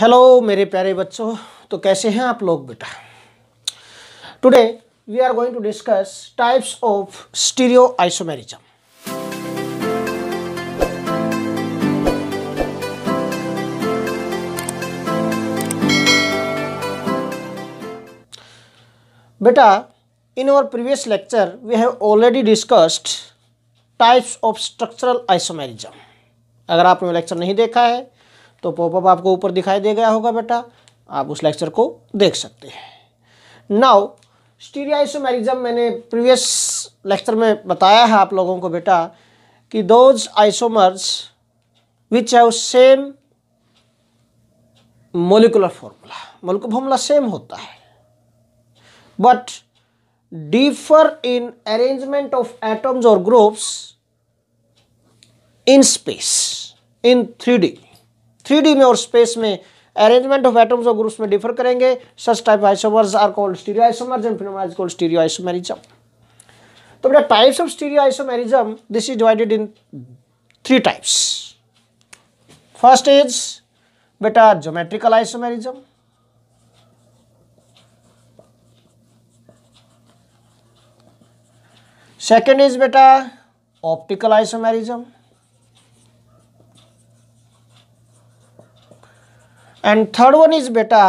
Hello मेरे प्यारे बच्चों तो कैसे हैं आप लोग बेटा today we are going to discuss types of stereo isomerism बेटा in our previous lecture we have already discussed types of structural isomerism अगर आपने लेक्चर नहीं देखा है तो पॉपअप आपको ऊपर दिखाई दे गया होगा बेटा आप उस लेक्चर को देख सकते हैं नाउ स्टीरियाइसोमेरिज्म मैंने प्रीवियस लेक्चर में बताया है आप लोगों को बेटा कि those isomers which have same molecular formula molecular formula same होता है but differ in arrangement of atoms और groups in space in three D three में और स्पेस में अरेंजमेंट ऑफ एटम्स और ग्रुप्स में डिफर करेंगे such type isomers are called stereo isomers and called stereo isomerism तो बेटा types of stereo isomerism this is divided in three types first is बेटा geometrical isomerism second is बेटा optical isomerism and third one is बेटा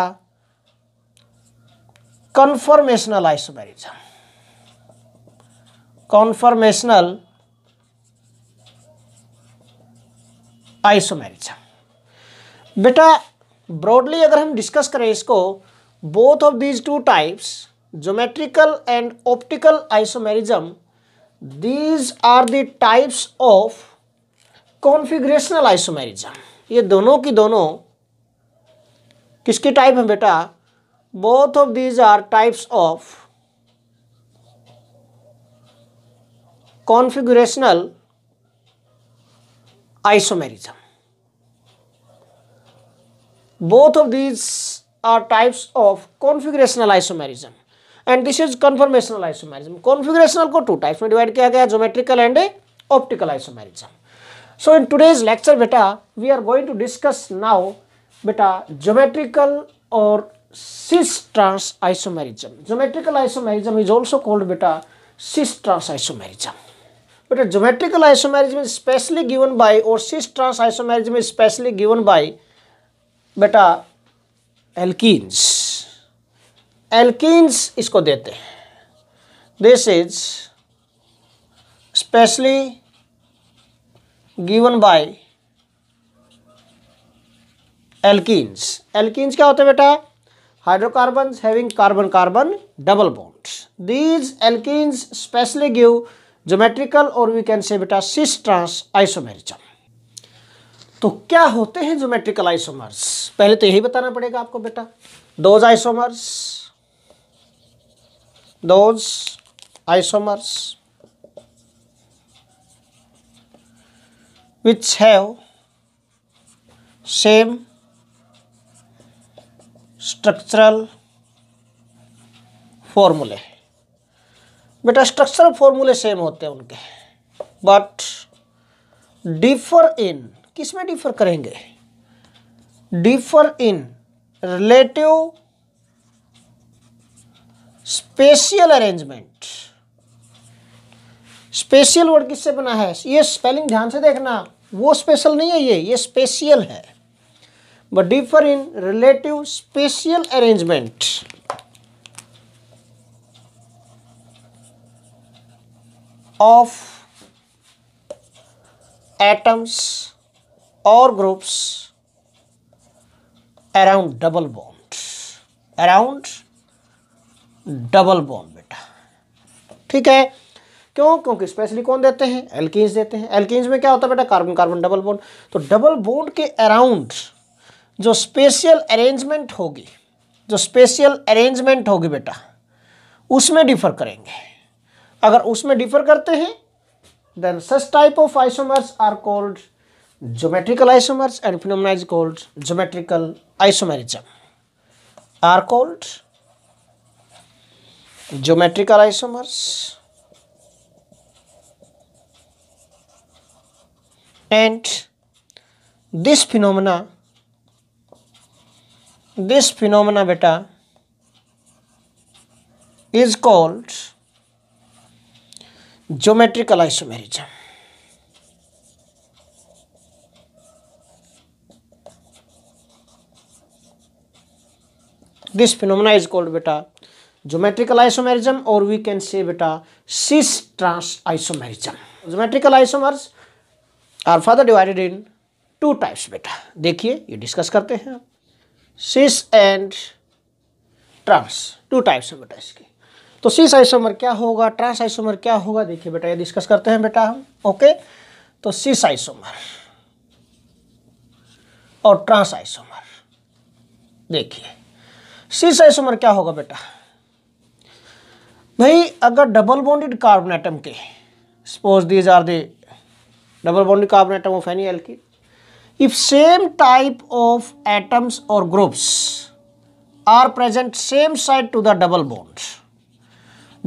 conformational isomerism conformational isomerism बेटा broadly अगर हम discuss करें इसको both of these two types geometrical and optical isomerism these are the types of configurational isomerism ये दोनों की दोनों किसकी टाइप है बेटा both of these are types of configurational isomerism both of these are types of configurational isomerism and this is conformational isomerism configurational को two types में divide किया गया geometrical and optical isomerism so in today's lecture बेटा we are going to discuss now बेटा geometrical और सिस trans isomerism geometrical isomerism is also called बेटा cis trans isomerism बेटा geometrical isomerism specially given by और सिस trans isomerism specially given by बेटा एल्किस एल्किस इसको देते हैं this is specially given by alkenes alkenes क्या होते हैं बेटा hydrocarbon having carbon carbon double bond these alkenes specially give geometrical और वी कैन से बेटा सिस ट्रांस आइसोमेरिजम तो क्या होते हैं ज्योमेट्रिकल आइसोमर्स पहले तो यही बताना पड़ेगा आपको बेटा those isomers those isomers which have same structural फॉर्मूले बेटा स्ट्रक्चरल फॉर्मूले सेम होते हैं उनके बट डिफर इन किस में डिफर करेंगे differ in relative spatial arrangement spatial word किससे बना है ये स्पेलिंग ध्यान से देखना वो स्पेशल नहीं है ये ये स्पेशियल है but differ in relative spatial arrangement. of atoms or groups around double bond around double bond beta theek hai क्यों क्योंकि स्पेशली कौन देते हैं एल्किन्स देते हैं एल्किन्स में क्या होता है बेटा कार्बन कार्बन डबल बोन्ड तो डबल बोन्ड के अराउंड जो स्पेशल अरेंजमेंट होगी जो स्पेशल अरेंजमेंट होगी बेटा उसमें डिफर करेंगे अगर उसमें डिफर करते हैं then such type of isomers are called geometrical isomers and phenomena is called geometrical isomerism are called geometrical isomers and this phenomena this phenomena बेटा is called geometrical isomerism this phenomena is called बेटा geometrical isomerism और we can say बेटा cis trans isomerism geometrical isomers are further divided in two types बेटा देखिए ये discuss करते हैं आप cis and trans two types है बेटा इसकी तो सिस आइसोमर क्या होगा ट्रांस आइसोमर क्या होगा देखिए बेटा ये डिस्कस करते हैं बेटा हम ओके तो सिस आइसोमर और ट्रांस आइसोमर देखिए सिस आइसोमर क्या होगा बेटा भाई अगर डबल बॉन्डेड कार्बन आइटम के suppose these are the double bonded carbon atom of any alkyl if same type of atoms or groups are present same side to the double bond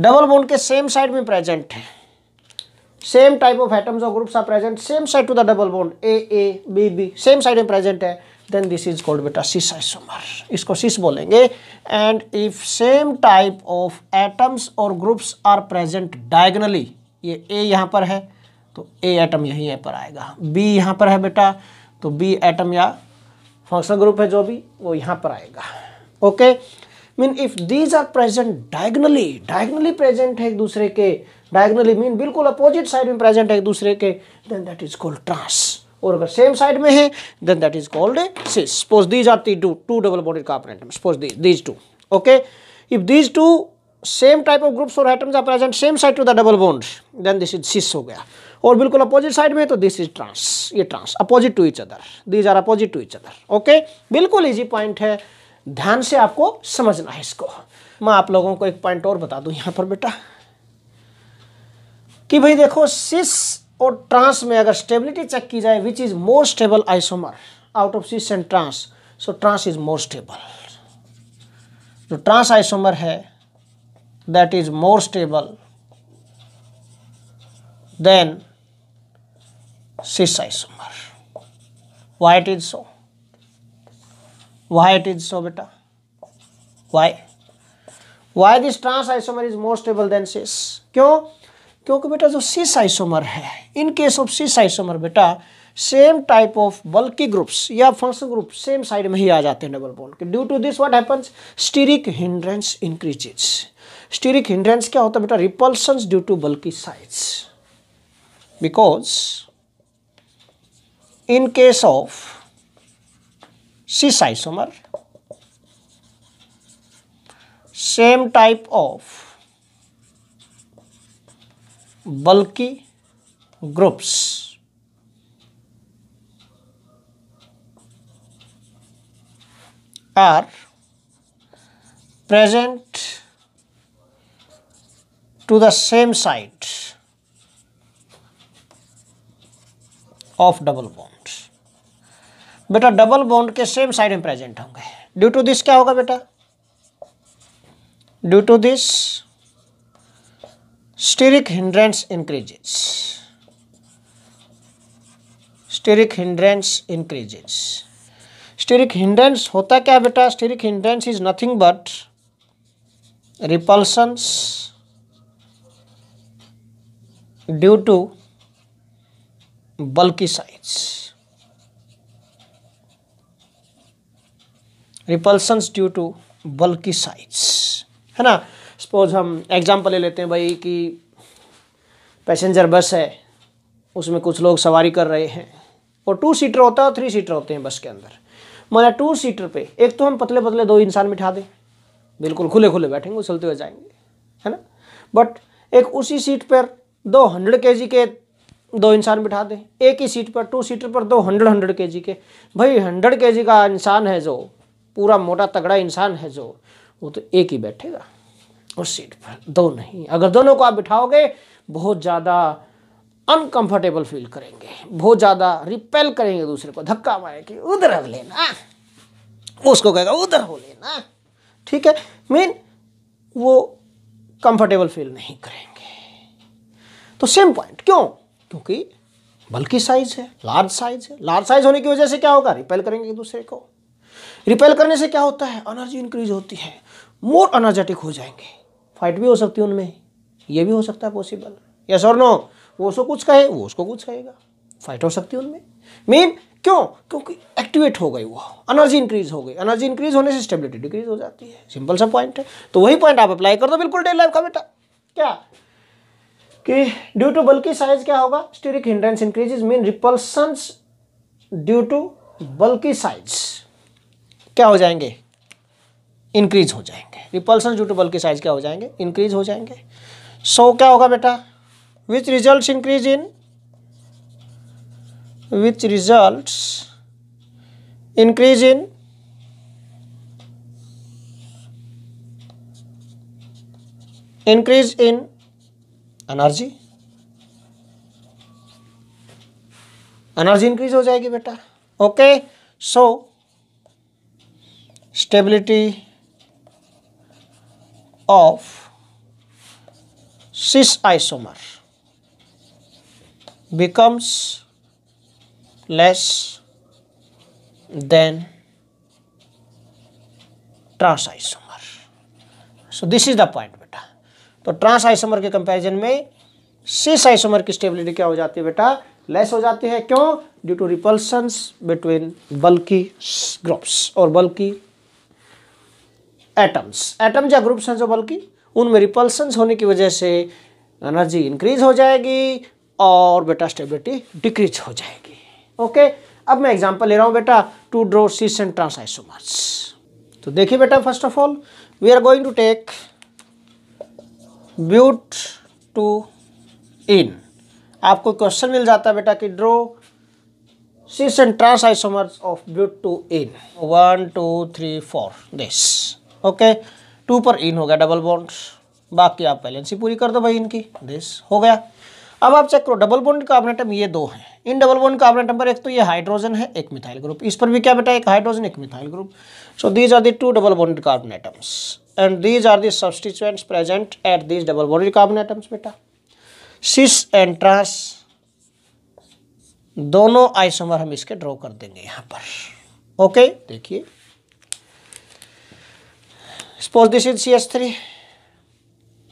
double bond ke same side mein present hai same type of atoms or groups are present same side to the double bond A A B B same side mein present hai then this is called beta cis isomer isko cis bolenge and if same type of atoms or groups are present diagonally ye A yahan par hai to A atom yahi hai par aayega B yahan par hai beta तो B atom या function group है जो भी वो यहाँ पर आएगा okay mean if these are present diagonally diagonally present है एक दूसरे के डायगनली मीन बिल्कुल अपोजिट साइड में प्रेजेंट है एक दूसरे के then that is called trans और अगर सेम साइड में है then that is called cis suppose these are the two two double bonded carbonate suppose these two okay if these two same type of groups और atoms are present same side to the double bond then this is cis हो गया और बिल्कुल opposite side में तो this is trans ये trans opposite to each other these are opposite to each other okay बिल्कुल easy point है ध्यान से आपको समझना है इसको मैं आप लोगों को एक पॉइंट और बता दूं यहां पर बेटा कि भाई देखो सिस और ट्रांस में अगर स्टेबिलिटी चेक की जाए which is more stable isomer out of cis and trans so trans is more stable जो ट्रांस आइसोमर है that is more stable than cis isomer. Why it is so? Why it is so beta? Why? Why this trans isomer is more stable than cis? क्यों क्योंकि बेटा जो cis isomer है in case of cis isomer बेटा same type of bulky groups या function group same side में ही आ जाते हैं डबल बोन के due to this what happens steric hindrance increases steric hindrance क्या होता है बेटा repulsion due to bulky size because in case of cis isomer same type of bulky groups are present to the same side of double bond बेटा double bond के same side में present होंगे due to this क्या होगा बेटा due to this steric hindrance increases steric hindrance increases steric hindrance होता क्या बेटा steric hindrance is nothing but repulsions due to bulky size repulsions due to bulky size है ना सपोज हम एग्जांपल ले लेते हैं भाई कि पैसेंजर बस है उसमें कुछ लोग सवारी कर रहे हैं और टू सीटर होता है और थ्री सीटर होते हैं बस के अंदर माना टू सीटर पे एक तो हम पतले पतले दो इंसान बिठा दें बिल्कुल खुले खुले बैठेंगे उछलते हुए जाएंगे है ना बट एक उसी सीट पर दो हंड्रेड के जी के दो इंसान बिठा दें एक ही सीट पर टू सीटर पर दो हंड्रेड हंड्रेड के जी के भाई हंड्रेड के जी का इंसान है जो पूरा मोटा तगड़ा इंसान है जो वो तो एक ही बैठेगा उस सीट पर दो नहीं अगर दोनों को आप बिठाओगे बहुत ज़्यादा अनकंफर्टेबल फील करेंगे बहुत ज़्यादा रिपेल करेंगे दूसरे को धक्का मारेंगे उधर हो लेना उसको कहेगा उधर हो लेना ठीक है मीन वो कंफर्टेबल फील नहीं करेंगे तो सेम पॉइंट क्यों क्योंकि बल्कि साइज है लार्ज साइज है लार्ज साइज होने की वजह से क्या होगा रिपेल करेंगे दूसरे को रिपेल करने से क्या होता है एनर्जी इंक्रीज होती है मोर एनर्जेटिक हो जाएंगे फाइट भी हो सकती है उनमें यह भी हो सकता है पॉसिबल यस और नो वो उसको कुछ कहे वो उसको कुछ कहेगा फाइट हो सकती है उनमें मेन क्यों क्योंकि एक्टिवेट हो गई वो एनर्जी इंक्रीज हो गई एनर्जी इंक्रीज होने से स्टेबिलिटी डिक्रीज हो जाती है सिंपल सा पॉइंट है तो वही पॉइंट आप अप्लाई कर दो बिल्कुल डे लाइफ का बेटा क्या कि ड्यू टू बल्कि साइज क्या होगा steric hindrance increase mean repulsion due to bulky size क्या हो जाएंगे इंक्रीज हो जाएंगे रिपल्सन ड्यू टू बल के साइज क्या हो जाएंगे इंक्रीज हो जाएंगे सो so, क्या होगा बेटा which result increase in which result increase in increase in energy energy increase हो जाएगी बेटा okay so stability of cis isomer becomes less than trans isomer so this is the point बेटा तो ट्रांस आइसोमर के comparison में cis isomer की stability क्या हो जाती है बेटा लेस हो जाती है क्यों due to repulsion between bulky groups और बल्कि एटम्स एटम्स या ग्रुप्स हैं जो बल्कि उनमें रिपल्सन होने की वजह से एनर्जी इंक्रीज हो जाएगी और बेटा स्टेबिलिटी डिक्रीज हो जाएगी ओके अब मैं एग्जांपल ले रहा हूँ बेटा to draw cis and trans isomers तो देखिए बेटा first of all we are going to take bute two ene आपको क्वेश्चन मिल जाता है बेटा कि draw cis and trans of bute two ene one two three four this okay two पर इन हो गया डबल बॉन्ड्स बाकी आप बैलेंस ही पूरी कर दो भाई इनकी दिस हो गया अब आप चेक करो डबल बॉन्ड कार्बोनेटम ये दो हैं इन डबल बॉन्ड कार्बोनेटम पर एक तो ये हाइड्रोजन है एक मिथाइल ग्रुप इस पर भी क्या बेटा एक हाइड्रोजन एक methyl group so these are the two double bond atoms and these are the substituents present at these double bond atoms बेटा सिस एंड ट्रांस दोनों आइसोमर हम इसके ड्रॉ कर देंगे यहाँ पर ओके देखिए suppose this is C H three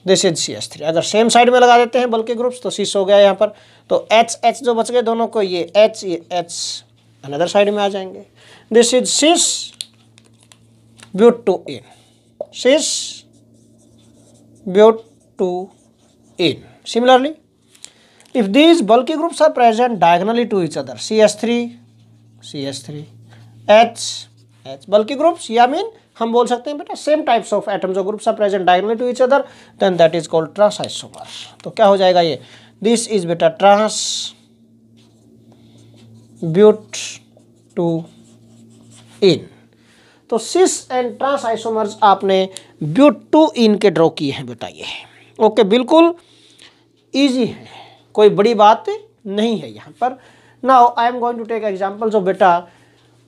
this is C H three अगर सेम साइड में लगा देते हैं बल्कि ग्रुप्स तो सीस हो गया यहाँ पर तो एच एच जो बच गए दोनों को ये एच ये एच अनदर साइड में आ जाएंगे this is cis bute two ene cis bute two ene similarly are present diagonally to each other C H three C H three H H bulky groups या mean हम बोल सकते हैं बेटा same types of atoms और groups are present diagonal to each other then that is called trans isomer तो क्या हो जाएगा ये दिस इज बेटा ट्रांस ब्यूट टू इन तो सिस एंड ट्रांस आइसोमर्स आपने ब्यूट टू इन के ड्रॉ किए हैं बेटा ये ओके बिल्कुल ईजी है कोई बड़ी बात नहीं है यहाँ पर now I am going to take examples of बेटा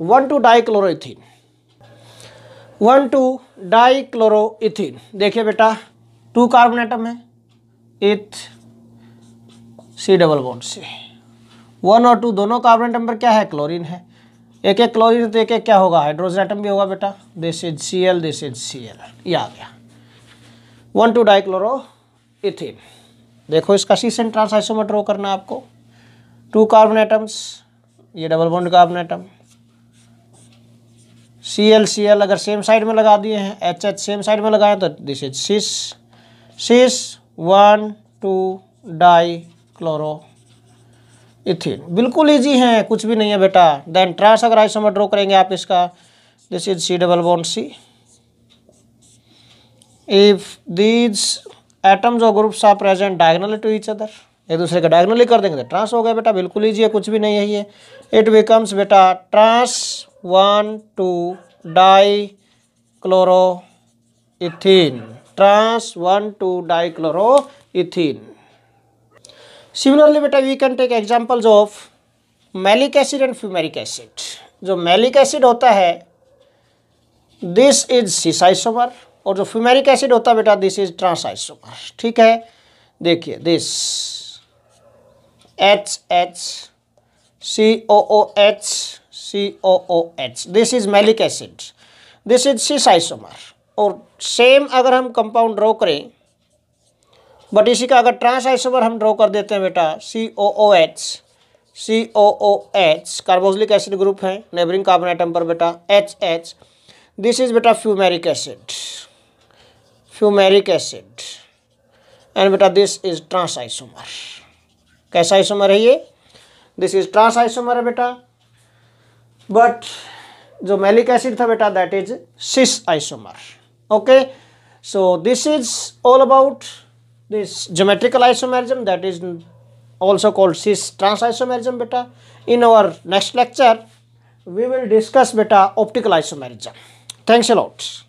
one two dichloroethene one two dichloroethene देखिए बेटा टू कार्बन एटम है इथ सी डबल बॉन्ड से वन और टू दोनों कार्बन एटम पर क्या है क्लोरीन है एक एक क्लोरीन तो एक एक क्या होगा हाइड्रोजन आइटम भी होगा बेटा this is C L this is C L ये आ गया वन टू डाइक्लोरो इथिन देखो इसका सी सेंट्रांस आइसोमेट्रो करना आपको टू कार्बन एटम्स ये double bond carbon atom C L C L अगर सेम साइड में लगा दिए हैं एच एच सेम साइड में लगाए तो this is cis cis one two dichloroethene बिल्कुल ईजी है कुछ भी नहीं है बेटा देन ट्रांस अगर आइसोमर ड्रॉ करेंगे आप इसका this is C double bond C if these atoms और groups are present diagonal to each other एक दूसरे का डायगनल ही कर देंगे ट्रांस तो हो गया बेटा बिल्कुल ईजी है कुछ भी नहीं है ये इट बिकम्स बेटा trans one two di one two di 2 dichloroethene similarly बेटा we can take examples of malic acid and fumaric acid जो मैलिक एसिड होता है दिस इज सिसाइसोमर और जो फ्यूमेरिक एसिड होता है बेटा दिस इज ट्रांसाइसोमर ठीक है देखिए this H H C O O H COOH this is malic acid this is cis isomer. और सेम अगर हम कंपाउंड ड्रॉ करें बट इसी का अगर ट्रांस आइसोमर हम ड्रॉ कर देते हैं बेटा C O O H C O O H carboxylic acid group है नेबरिंग कार्बन आइटम पर बेटा एच एच दिस इज बेटा fumaric acid fumaric acid and बेटा दिस इज ट्रांस आइसोमर कैसा आइसोमर है ये दिस इज ट्रांस आइसोमर है बेटा बट जो मैलिक एसिड था बेटा that is cis isomer okay so this is all about this geometrical isomerism that is also called cis trans isomerism बेटा in our next lecture we will discuss बेटा optical isomerism thanks allot